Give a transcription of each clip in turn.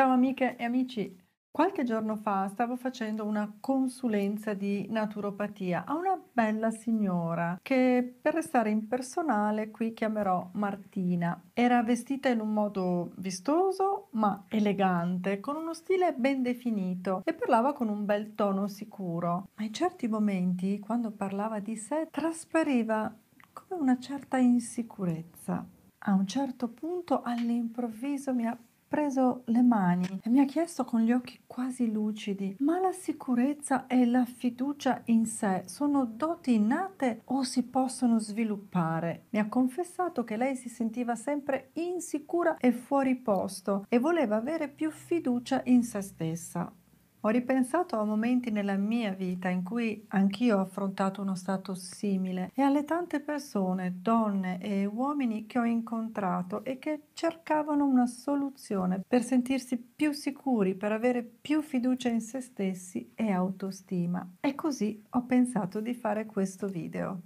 Ciao amiche e amici, qualche giorno fa stavo facendo una consulenza di naturopatia a una bella signora che per restare impersonale qui chiamerò Martina. Era vestita in un modo vistoso ma elegante, con uno stile ben definito e parlava con un bel tono sicuro. Ma in certi momenti, quando parlava di sé, traspariva come una certa insicurezza. A un certo punto all'improvviso mi ha preso le mani e mi ha chiesto con gli occhi quasi lucidi, ma la sicurezza e la fiducia in sé sono doti innate o si possono sviluppare? Mi ha confessato che lei si sentiva sempre insicura e fuori posto e voleva avere più fiducia in se stessa. Ho ripensato a momenti nella mia vita in cui anch'io ho affrontato uno stato simile e alle tante persone, donne e uomini che ho incontrato e che cercavano una soluzione per sentirsi più sicuri, per avere più fiducia in se stessi e autostima. E così ho pensato di fare questo video.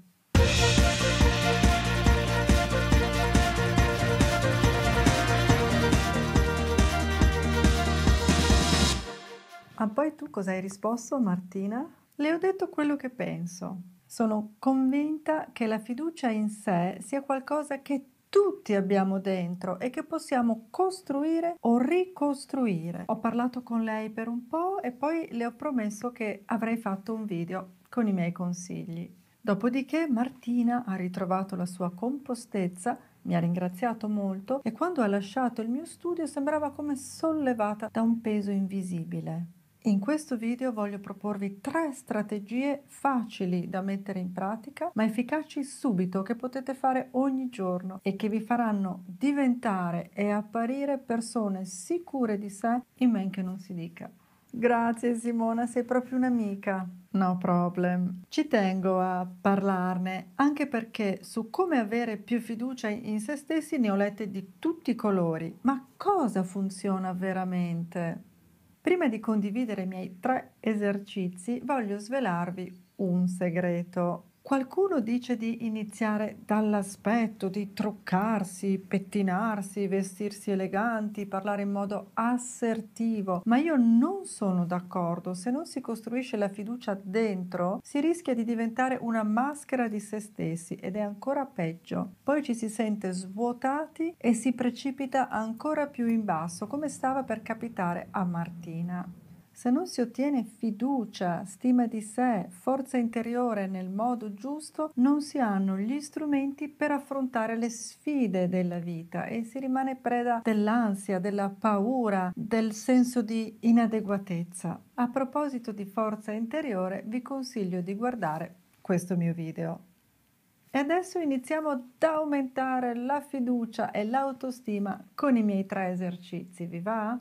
Ma ah, poi tu cosa hai risposto, Martina? Le ho detto quello che penso. Sono convinta che la fiducia in sé sia qualcosa che tutti abbiamo dentro e che possiamo costruire o ricostruire. Ho parlato con lei per un po' e poi le ho promesso che avrei fatto un video con i miei consigli. Dopodiché Martina ha ritrovato la sua compostezza, mi ha ringraziato molto e quando ha lasciato il mio studio sembrava come sollevata da un peso invisibile. In questo video voglio proporvi tre strategie facili da mettere in pratica ma efficaci subito che potete fare ogni giorno e che vi faranno diventare e apparire persone sicure di sé in men che non si dica. Grazie Simona, sei proprio un'amica. No problem. Ci tengo a parlarne anche perché su come avere più fiducia in se stessi ne ho lette di tutti i colori. Ma cosa funziona veramente? Prima di condividere i miei tre esercizi voglio svelarvi un segreto Qualcuno dice di iniziare dall'aspetto, di truccarsi, pettinarsi, vestirsi eleganti, parlare in modo assertivo, ma io non sono d'accordo. Se non si costruisce la fiducia dentro, si rischia di diventare una maschera di se stessi ed è ancora peggio. Poi ci si sente svuotati e si precipita ancora più in basso, come stava per capitare a Martina. Se non si ottiene fiducia, stima di sé, forza interiore nel modo giusto, non si hanno gli strumenti per affrontare le sfide della vita e si rimane preda dell'ansia, della paura, del senso di inadeguatezza. A proposito di forza interiore, vi consiglio di guardare questo mio video. E adesso iniziamo ad aumentare la fiducia e l'autostima con i miei tre esercizi, vi va?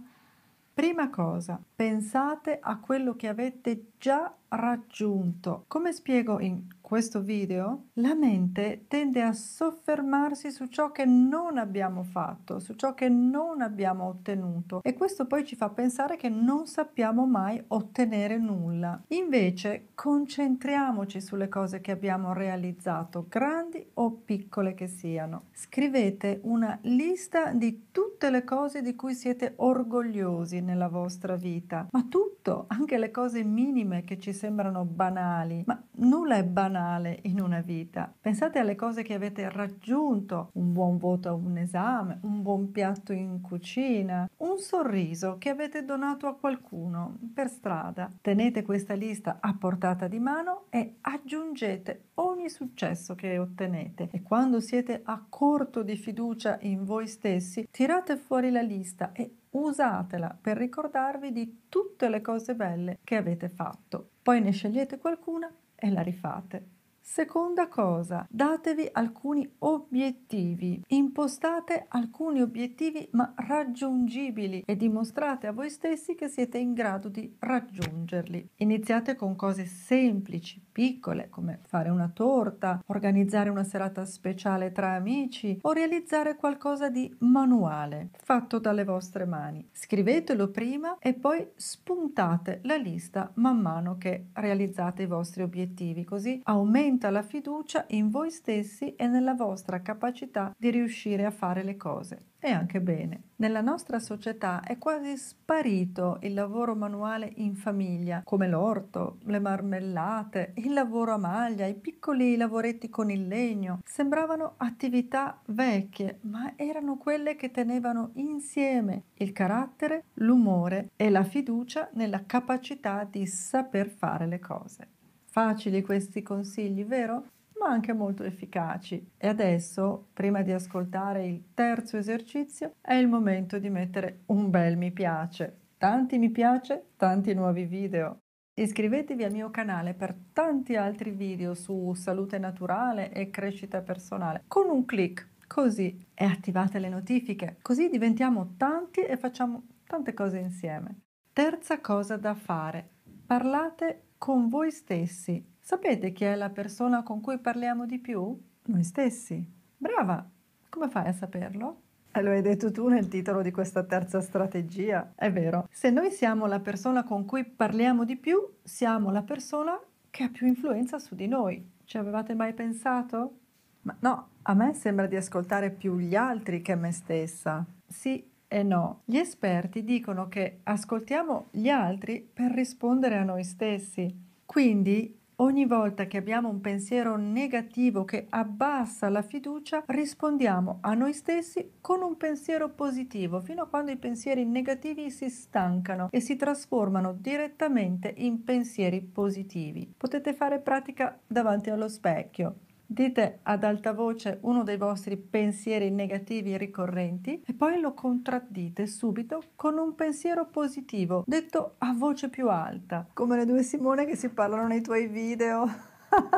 Prima cosa, pensate a quello che avete già raggiunto. Come spiego in questo video, la mente tende a soffermarsi su ciò che non abbiamo fatto, su ciò che non abbiamo ottenuto e questo poi ci fa pensare che non sappiamo mai ottenere nulla. Invece concentriamoci sulle cose che abbiamo realizzato, grandi o piccole che siano. Scrivete una lista di tutte le cose di cui siete orgogliosi nella vostra vita, ma tutto, anche le cose minime che ci sembrano banali, ma nulla è banale in una vita. Pensate alle cose che avete raggiunto, un buon voto a un esame, un buon piatto in cucina, un sorriso che avete donato a qualcuno per strada. Tenete questa lista a portata di mano e aggiungete ogni successo che ottenete e quando siete a corto di fiducia in voi stessi, tirate fuori la lista e usatela per ricordarvi di tutte le cose belle che avete fatto poi ne scegliete qualcuna e la rifate. Seconda cosa, datevi alcuni obiettivi, impostate alcuni obiettivi ma raggiungibili e dimostrate a voi stessi che siete in grado di raggiungerli. Iniziate con cose semplici, piccole, come fare una torta, organizzare una serata speciale tra amici o realizzare qualcosa di manuale fatto dalle vostre mani. Scrivetelo prima e poi spuntate la lista man mano che realizzate i vostri obiettivi, così aumenta aumenta la fiducia in voi stessi e nella vostra capacità di riuscire a fare le cose. E anche bene. Nella nostra società è quasi sparito il lavoro manuale in famiglia, come l'orto, le marmellate, il lavoro a maglia, i piccoli lavoretti con il legno. Sembravano attività vecchie, ma erano quelle che tenevano insieme il carattere, l'umore e la fiducia nella capacità di saper fare le cose. Facili questi consigli, vero? Ma anche molto efficaci. E adesso, prima di ascoltare il terzo esercizio, è il momento di mettere un bel mi piace. Tanti mi piace, tanti nuovi video. Iscrivetevi al mio canale per tanti altri video su salute naturale e crescita personale con un clic così e attivate le notifiche, così diventiamo tanti e facciamo tante cose insieme. Terza cosa da fare, parlate con voi stessi. Sapete chi è la persona con cui parliamo di più? Noi stessi. Brava! Come fai a saperlo? Eh, lo hai detto tu nel titolo di questa terza strategia, è vero. Se noi siamo la persona con cui parliamo di più, siamo la persona che ha più influenza su di noi. Ci avevate mai pensato? Ma no, a me sembra di ascoltare più gli altri che me stessa. Sì, e no, gli esperti dicono che ascoltiamo gli altri per rispondere a noi stessi. Quindi, ogni volta che abbiamo un pensiero negativo che abbassa la fiducia, rispondiamo a noi stessi con un pensiero positivo, fino a quando i pensieri negativi si stancano e si trasformano direttamente in pensieri positivi. Potete fare pratica davanti allo specchio. Dite ad alta voce uno dei vostri pensieri negativi ricorrenti e poi lo contraddite subito con un pensiero positivo, detto a voce più alta, come le due Simone che si parlano nei tuoi video.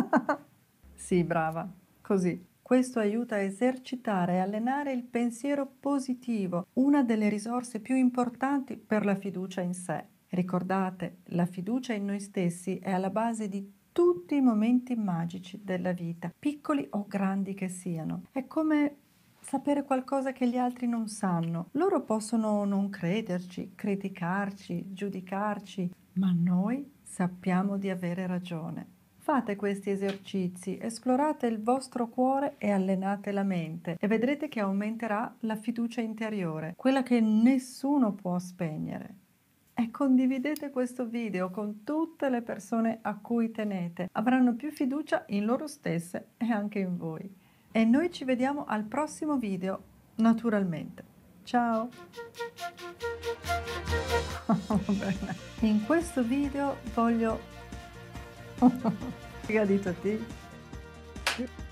sì, brava, così. Questo aiuta a esercitare e allenare il pensiero positivo, una delle risorse più importanti per la fiducia in sé. Ricordate, la fiducia in noi stessi è alla base di tutti i momenti magici della vita, piccoli o grandi che siano. È come sapere qualcosa che gli altri non sanno. Loro possono non crederci, criticarci, giudicarci, ma noi sappiamo di avere ragione. Fate questi esercizi, esplorate il vostro cuore e allenate la mente e vedrete che aumenterà la fiducia interiore, quella che nessuno può spegnere e condividete questo video con tutte le persone a cui tenete. Avranno più fiducia in loro stesse e anche in voi. E noi ci vediamo al prossimo video, naturalmente. Ciao! in questo video voglio... Obrigado a ti.